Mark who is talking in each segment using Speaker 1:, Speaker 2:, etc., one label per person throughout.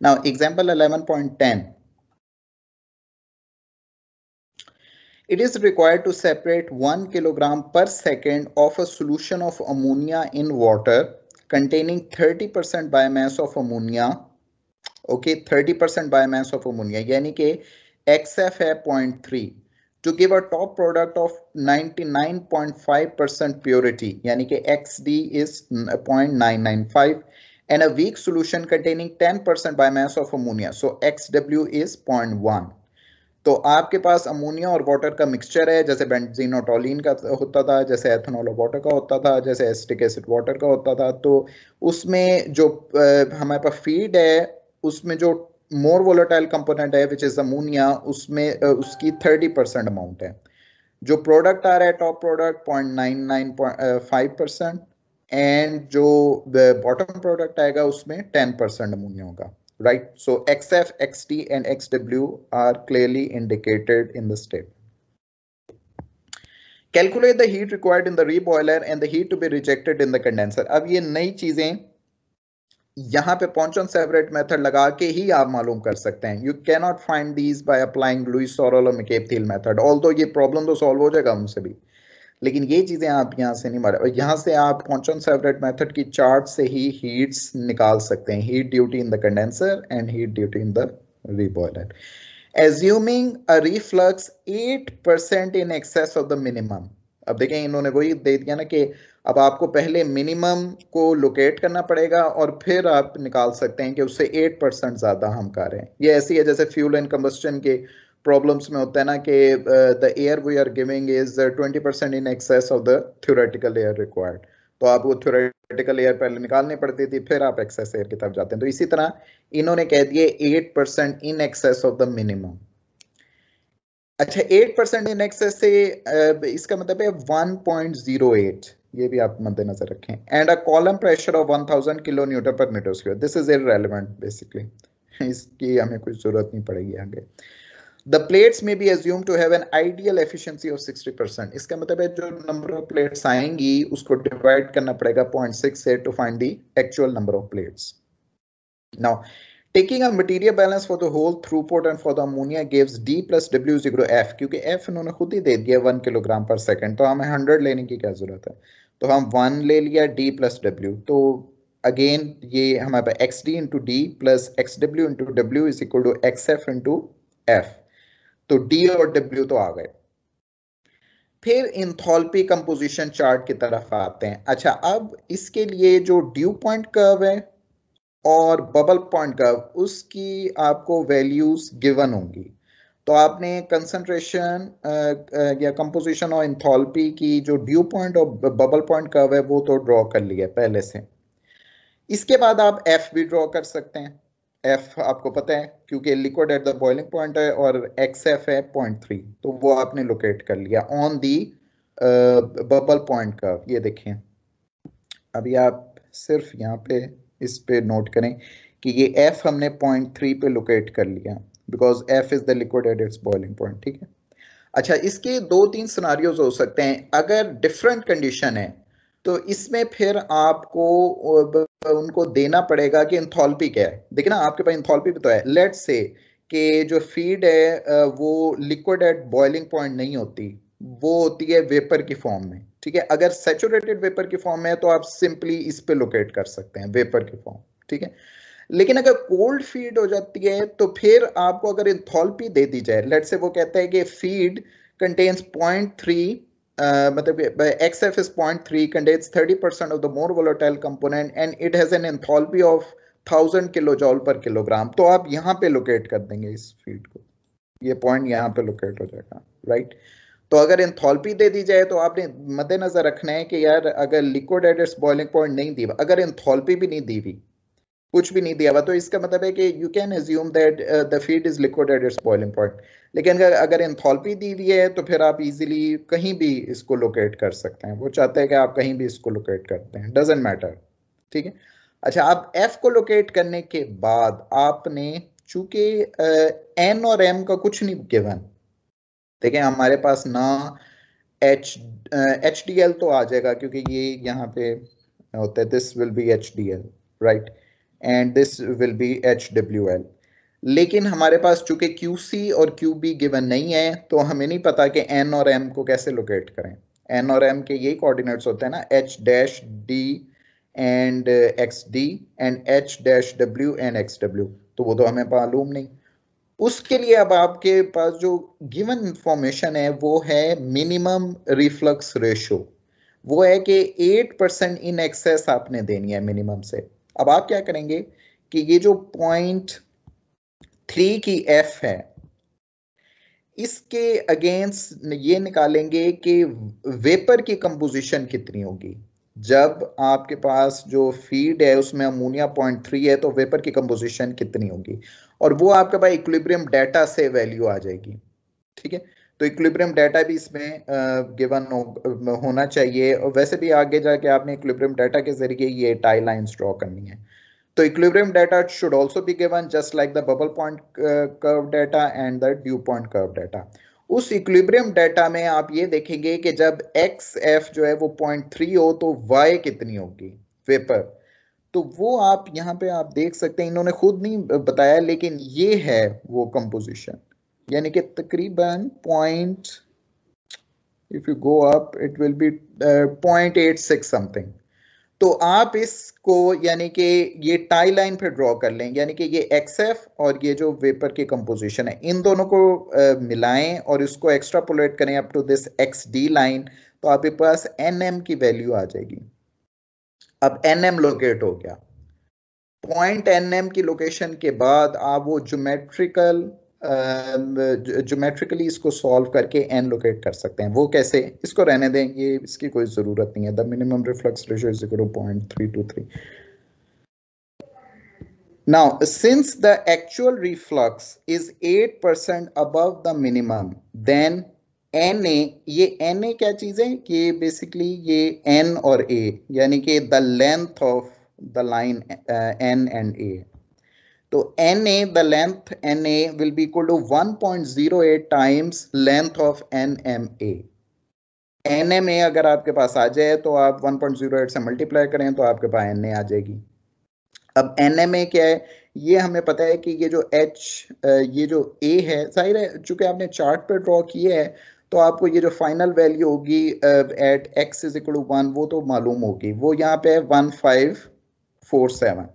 Speaker 1: Now, example 11.10. It is required to separate 1 kilogram per second of a solution of ammonia in water containing 30% biomass of ammonia. Okay, 30% biomass of ammonia, यानी कि XF है 0.3 to give a top product of 99.5% purity, यानी कि XD is 0.995 and a weak solution containing 10% biomass of ammonia. So XW is 0.1. तो आपके पास ammonia और water का मिक्सचर है जैसे बेंजीनोटोलिन का होता था जैसे एथेनॉल और वाटर का होता था जैसे एस्टिक एसिड वाटर का होता था तो उसमें जो हमारे पास फीड है उसमें जो मोर वोलेटाइल कंपोनेंट है विच इज अमोनिया उसमें उसकी थर्टी परसेंट अमाउंट है जो प्रोडक्ट आ रहा है top product point nine nine five percent and जो बॉटम प्रोडक्ट आएगा उसमें टेन परसेंट अमोनिया होगा right so x right? So XF, XT, and XW are clearly indicated in the step. Calculate the heat required in the reboiler and the heat to be rejected in the condenser अब ये नई चीजें यहां पे पॉन्चन सेवरेट method लगा के ही आप मालूम कर सकते हैं you cannot find these by applying Lewis और मेथड ऑल दो ये प्रॉब्लम तो सॉल्व हो जाएगा उनसे भी लेकिन ये चीज़ें आप यहाँ से नहीं मारे यहाँ से आप कॉन्चन सेवरेट मेथड की चार्ट से ही हीट्स निकाल सकते हैं heat duty in the condenser and heat duty in the reboiler assuming a reflux eight percent in excess of the minimum अब देखें इन्होंने वही दे दिया ना कि अब आपको पहले मिनिमम को लोकेट करना पड़ेगा और फिर आप निकाल सकते हैं कि उससे 8% ज़्यादा हम कर रहे हैं ये ऐसी है जैसे फ्यूल एंड कम्बस्टन के प्रॉब्लम्स में होता है ना कि the air we are giving is 20 percent in excess of the theoretical air required तो आप वो थ्योरेटिकल एयर पहले निकालनी पड़ती थी फिर आप एक्सेस एयर की तरफ जाते हैं तो इसी तरह इन्होंने कह दिए 8 percent in excess of the minimum अच्छा 8 परसेंट इन एक्सेस से uh, इसका मतलब है वन ये भी आप मद्देनजर रखें and a column pressure of one thousand kilo newton per meter this is in basically इसकी हमें कुछ जरूरत नहीं पड़ेगी आगे द प्लेट्स में we assume to have an ideal efficiency of 60 percent इसका मतलब है जो नंबर ऑफ प्लेट्स आएंगी उसको डिवाइड करना पड़ेगा सिक्स से to find the actual number of plates now Taking a material balance for the whole throughput and for the ammonia gives D plus W is equal to F क्योंकि F इन्होंने खुद ही दे दिया one kilogram पर second तो हमें hundred लेने की क्या जरूरत है तो हम वन ले लिया D प्लस W तो अगेन ये हमारे पास D into D plus x W into W is equal to x F into F तो डी और डब्ल्यू तो आ गए फिर इंथोल्पी कंपोजिशन चार्ट की तरफ आते हैं अच्छा अब इसके लिए जो ड्यू पॉइंट कर्व है और बबल पॉइंट कर्व उसकी आपको वैल्यूज गिवन होंगी तो आपने कंसंट्रेशन या कंपोजिशन और इंथोल्पी की जो ड्यू पॉइंट और बबल पॉइंट कर्व है वो तो ड्रॉ कर लिया पहले से इसके बाद आप एफ भी ड्रॉ कर सकते हैं एफ आपको पता है क्योंकि liquid at the boiling point है और एक्स एफ है पॉइंट थ्री तो वो आपने लोकेट कर लिया ऑन दी बबल पॉइंट का ये देखें अभी आप सिर्फ यहाँ पे इस पे नोट करें कि ये एफ हमने पॉइंट थ्री पे लोकेट कर लिया because F is the liquid at its boiling point ठीक है अच्छा इसके दो तीन सिनारियोज हो सकते हैं अगर डिफरेंट कंडीशन है तो इसमें फिर आपको उनको देना पड़ेगा कि इंथॉल्पी क्या है देखिए ना आपके पास इंथॉल्पी भी तो है लेट से कि जो फीड है वो लिक्विड एट बॉइलिंग पॉइंट नहीं होती वो होती है वेपर की फॉर्म में ठीक है अगर सेचुरेटेड वेपर की फॉर्म में है तो आप सिंपली इस पे लोकेट कर सकते हैं वेपर की फॉर्म ठीक है लेकिन अगर कोल्ड फीड हो जाती है तो फिर आपको अगर इंथॉल्पी दे दी जाए लेट से वो कहता है कि feed contains point three point uh, मतलब contains thirty percent of the more volatile component and it has an an of thousand kilo joule per kilogram तो आप यहाँ पे लोकेट कर देंगे इस फील्ड को ये पॉइंट यहाँ पे लोकेट हो जाएगा राइट तो अगर एंथोल्पी दे दी जाए तो आपने मद्देनजर रखना है कि यार अगर liquid at its boiling point नहीं दी अगर इंथॉलपी भी नहीं दी हुई कुछ भी नहीं दिया हुआ तो इसका मतलब है कि you can assume that the feed is liquid at its boiling point लेकिन अगर अगर एंथोल्पी दी हुई है तो फिर आप इजीली कहीं भी इसको लोकेट कर सकते हैं वो चाहते हैं कि आप कहीं भी इसको लोकेट करते हैं डजेंट मैटर ठीक है अच्छा आप एफ को लोकेट करने के बाद आपने चूंकि एन uh, और एम का कुछ नहीं गिवन ठीक है हमारे पास ना एच एच डी एल तो आ जाएगा क्योंकि ये यहाँ पे होता है this will be H D L right and this will be H W L लेकिन हमारे पास चूंकि क्यू सी और क्यू बी गिवन नहीं है तो हमें नहीं पता कि एन और एम को कैसे लोकेट करें एन और एम के यही कोऑर्डिनेट्स होते हैं ना H dash D and x D and H dash W and x W तो वो तो हमें मालूम नहीं उसके लिए अब आपके पास जो गिवन इंफॉर्मेशन है वो है मिनिमम रिफ्लक्स रेशो वो है कि 8% इन एक्सेस आपने देनी है मिनिमम से अब आप क्या करेंगे कि ये जो पॉइंट थ्री की एफ है इसके अगेंस्ट ये निकालेंगे कि वेपर की कंपोजिशन कितनी होगी जब आपके पास जो फीड है उसमें अमोनिया पॉइंट थ्री है तो वेपर की कंपोजिशन कितनी होगी और वो आपके पास इक्विब्रियम डाटा से वैल्यू आ जाएगी ठीक है तो इक्विब्रियम डाटा भी इसमें गिवन हो, होना चाहिए और वैसे भी आगे जाके आपने इक्विब्रियम डाटा के जरिए ये टाई लाइन ड्रॉ करनी है तो इक्विब्रियम डाटा शुड ऑल्सो भी given just like the bubble point curve data and the dew point curve data उस इक्विब्रियम डाटा में आप ये देखेंगे कि जब एक्स एफ जो है वो पॉइंट थ्री हो तो वाई कितनी होगी वेपर तो वो आप यहाँ पे आप देख सकते हैं इन्होंने खुद नहीं बताया लेकिन ये है वो कंपोजिशन यानी कि तकरीबन point if you go up it will be point eight six something तो आप इसको यानी कि ये टाई लाइन पे ड्रॉ कर लें यानी कि ये एक्सएफ और ये जो वेपर की कंपोजिशन है इन दोनों को आ, uh, मिलाएं और इसको एक्स्ट्रापोलेट करें up to this x D line तो आपके पास एन एम की वैल्यू आ जाएगी अब एन एम लोकेट हो गया पॉइंट एन एम की लोकेशन के बाद आप वो ज्योमेट्रिकल ज्योमेट्रिकली इसको सॉल्व करके एन लोकेट कर सकते हैं वो कैसे इसको रहने दें ये इसकी कोई ज़रूरत नहीं है the minimum reflux ratio is equal to point three two three Now, since the actual reflux is 8% above the minimum, then Na, ये Na क्या चीज़ है कि बेसिकली ये N और A, यानी कि the length of the line uh, N and A. तो N A the length N A will be equal to one point zero eight times length of N M A N M A अगर आपके पास आ जाए तो आप one point zero eight से multiply करें तो आपके पास एन ए आ जाएगी अब एन एम ए क्या है ये हमें पता है कि ये जो एच ये जो ए है जाहिर है चूंकि आपने चार्ट पे ड्रॉ किया है तो आपको ये जो फाइनल वैल्यू होगी at x is equal to one वो तो मालूम होगी वो यहाँ पे वन फाइव फोर सेवन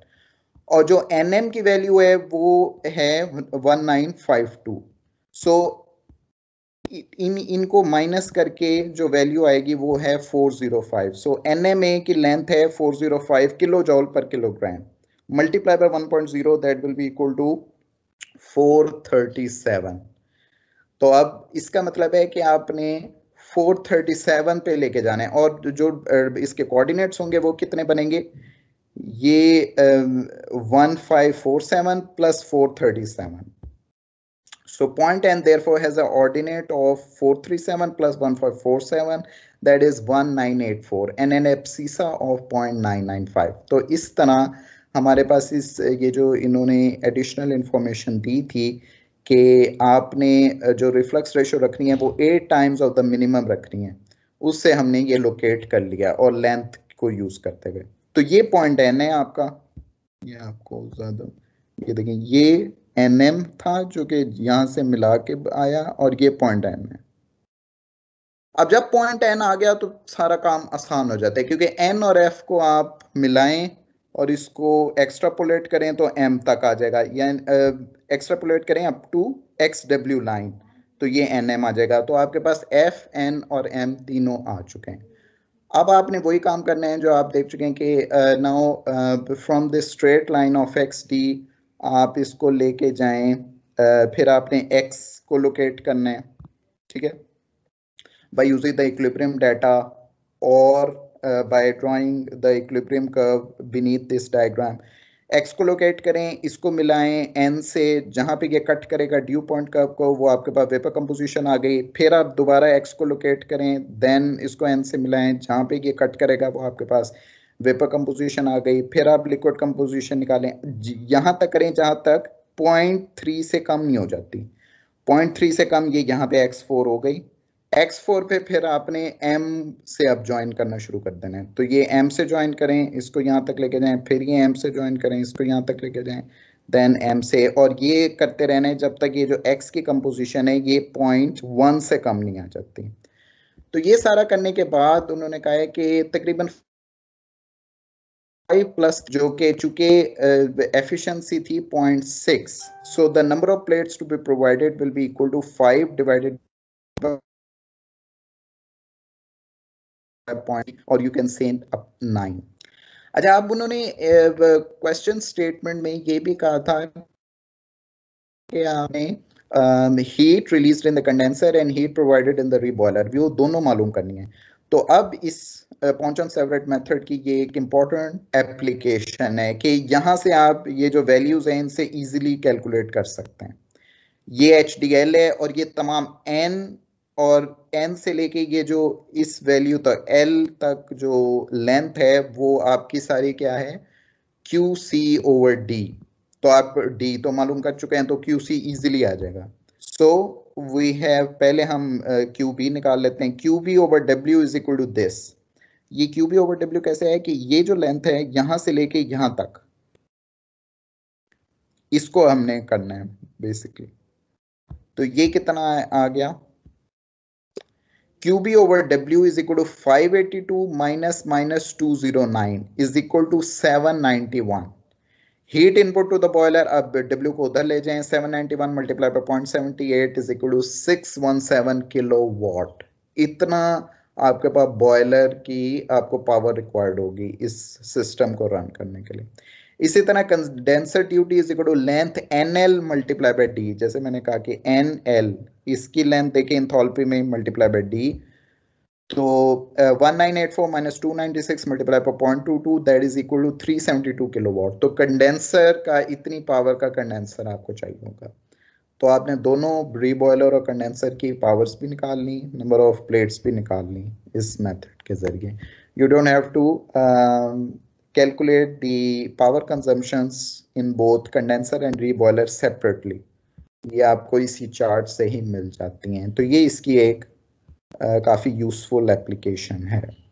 Speaker 1: और जो एन एम की वैल्यू है वो है one nine five two so इन इनको माइनस करके जो वैल्यू आएगी वो है four zero five so N M A की लेंथ है four zero five kilo joule per kilogram multiply by 1.0 that will be equal to 437 तो अब इसका मतलब है कि आपने 437 पे लेके जाना है और जो इसके कोऑर्डिनेट्स होंगे वो कितने बनेंगे ये one five four seven plus four thirty seven so point and there four four has ordinate of three seven so point n therefore has an ordinate of 437 plus 1547 N is 1984 of point nine nine five तो इस तरह हमारे पास इस ये जो इन्होंने additional information दी थी कि आपने जो रिफ्लक्स रेशो रखनी है वो eight times of the minimum रखनी है उससे हमने ये लोकेट कर लिया और लेंथ को यूज करते हुए तो ये पॉइंट एन है आपका ये आपको ज्यादा ये देखें ये एन एम था जो कि यहां से मिला के आया और ये पॉइंट एन है अब जब पॉइंट एन आ गया तो सारा काम आसान हो जाता है क्योंकि एन और एफ को आप मिलाएं और इसको एक्स्ट्रापोलेट करें तो एम तक आ जाएगा या एक्स्ट्रापोलेट करें up to x W line तो ये एन एम आ जाएगा तो आपके पास एफ एन और एम तीनों आ चुके हैं अब आपने वही काम करना है जो आप देख चुके हैं कि now from this straight line of x D आप इसको लेके जाएं uh, फिर आपने एक्स को लोकेट करना है ठीक है by using the equilibrium data और by drawing the equilibrium curve beneath this diagram x को लोकेट करें इसको मिलाएं एन से जहाँ पे ये कट करेगा ड्यू पॉइंट का आपको वो आपके पास वेपर कंपोजिशन आ गई फिर आप दोबारा एक्स को लोकेट करें देन इसको एन से मिलाएं जहाँ पे ये कट करेगा वो आपके पास वेपर कंपोजिशन आ गई फिर आप लिक्विड कंपोजिशन निकालें यहाँ तक करें जहाँ तक पॉइंट थ्री से कम नहीं हो जाती पॉइंट थ्री से कम ये यहाँ पे एक्स फोर हो गई X4 पे फिर आपने M से अब ज्वाइन करना शुरू कर देना है तो ये M से ज्वाइन करें इसको यहाँ तक लेके जाएं फिर ये M से ज्वाइन करें इसको यहाँ तक लेके जाएं देन M से और ये करते रहने जब तक ये जो X की कंपोजिशन है ये पॉइंट वन से कम नहीं आ जाती तो ये सारा करने के बाद उन्होंने कहा है कि तकरीबन फाइव प्लस जो कि चूंकि एफिशिएंसी थी point six so the number of plates to be provided will be equal to five divided point और you can send up nine अच्छा अब उन्होंने क्वेश्चन स्टेटमेंट में ये भी कहा था कि आपने heat release in the condenser and heat provided in the reboiler वो दोनों मालूम करनी है तो अब इस पॉन्चम सेवरेट मेथड की ये एक इम्पॉर्टेंट एप्लीकेशन है कि यहाँ से आप ये जो वैल्यूज़ हैं इनसे इजीली कैलकुलेट कर सकते हैं ये एच है और ये तमाम एन और एन से लेके ये जो इस वैल्यू तक एल तक जो लेंथ है वो आपकी सारी क्या है क्यू सी ओवर डी तो आप डी तो मालूम कर चुके हैं तो क्यू सी इजिली आ जाएगा सो वी हैव पहले हम क्यू uh, बी निकाल लेते हैं Q B over W is equal to this ये क्यू बी ओवर डब्ल्यू कैसे है कि ये जो लेंथ है यहां से लेके यहां तक इसको हमने करना है बेसिकली तो ये कितना आ गया QB over W is equal to 582 minus minus 209 is equal to 791. Heat input to the boiler अब W को उधर ले जाएं 791 multiply by 0.78 is equal to 617 kilo watt इतना आपके पास बॉयलर की आपको पावर रिक्वायर्ड होगी इस सिस्टम को रन करने के लिए इसी तरह condenser tube T is equal to length N L multiply by D जैसे मैंने कहा कि एन एल इसकी लेंथ देखिए इंथॉल्पी में मल्टीप्लाई बाई डी तो one nine eight four minus two ninety six multiply पर point two two that is equal to three seventy two kilo watt तो कंडेंसर का इतनी पावर का कंडेंसर आपको चाहिए होगा तो आपने दोनों रीबॉयलर और कंडेंसर की पावर्स भी निकाल ली नंबर ऑफ प्लेट्स भी निकाल ली इस मेथड के जरिए you don't have to calculate the power consumptions in both condenser and reboiler separately. ये आपको इसी चार्ट से ही मिल जाती हैं तो ये इसकी एक आ, काफ़ी यूजफुल एप्लीकेशन है